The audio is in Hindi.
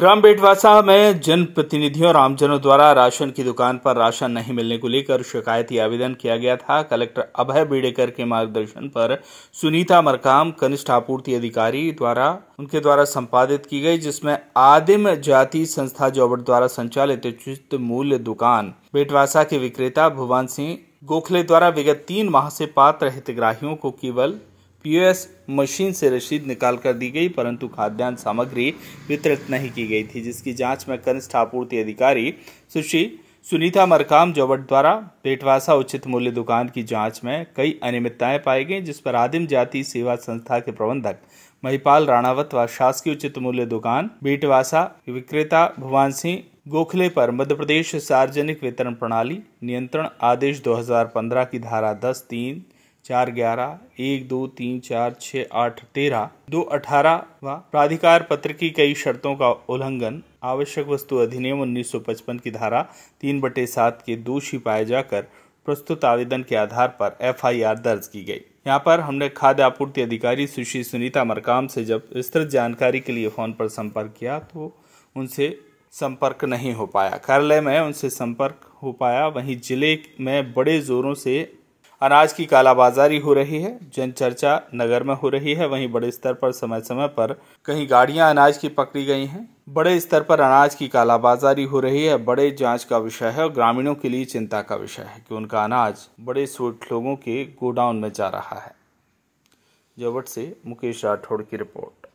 ग्राम बेटवासा में जनप्रतिनिधियों और आमजनों द्वारा राशन की दुकान पर राशन नहीं मिलने को लेकर शिकायती आवेदन किया गया था कलेक्टर अभय बीड़ेकर के मार्गदर्शन पर सुनीता मरकाम कनिष्ठ आपूर्ति अधिकारी द्वारा उनके द्वारा संपादित की गई जिसमें आदिम जाति संस्था जौबट द्वारा संचालित उचित मूल्य दुकान बेटवासा के विक्रेता भुवान सिंह गोखले द्वारा विगत तीन माह से पात्र हितग्राहियों को केवल पीओएस मशीन से रसीद निकाल कर दी गई परंतु खाद्यान्न सामग्री वितरित नहीं की गई थी जिसकी जांच में कनिष्ठ आपूर्ति अधिकारी सुश्री सुनीता मरकाम जोबट द्वारा पेटवासा उचित मूल्य दुकान की जांच में कई अनियमितताएं पाई गई जिस पर आदिम जाति सेवा संस्था के प्रबंधक महिपाल राणावत व शासकीय उचित मूल्य दुकान बेटवासा विक्रेता भुवान सिंह गोखले पर मध्य प्रदेश सार्वजनिक वितरण प्रणाली नियंत्रण आदेश 2015 की धारा 10 तीन चार ग्यारह एक दो तीन चार छः आठ तेरह दो अठारह व प्राधिकार पत्र की कई शर्तों का उल्लंघन आवश्यक वस्तु अधिनियम 1955 की धारा तीन बटे सात के दोषी पाए जाकर प्रस्तुत आवेदन के आधार पर एफआईआर दर्ज की गई यहाँ पर हमने खाद्य आपूर्ति अधिकारी सुश्री सुनीता मरकाम से जब विस्तृत जानकारी के लिए फ़ोन पर संपर्क किया तो उनसे संपर्क नहीं हो पाया कार्यालय में उनसे संपर्क हो पाया वहीं जिले में बड़े जोरों से अनाज की कालाबाजारी हो रही है जनचर्चा नगर में हो रही है वहीं बड़े स्तर पर समय समय पर कहीं गाड़ियां अनाज की पकड़ी गई हैं बड़े स्तर पर अनाज की कालाबाजारी हो रही है बड़े जांच का विषय है और ग्रामीणों के लिए चिंता का विषय है कि उनका अनाज बड़े सोट लोगों के गोडाउन में जा रहा है जबट से मुकेश राठौड़ की रिपोर्ट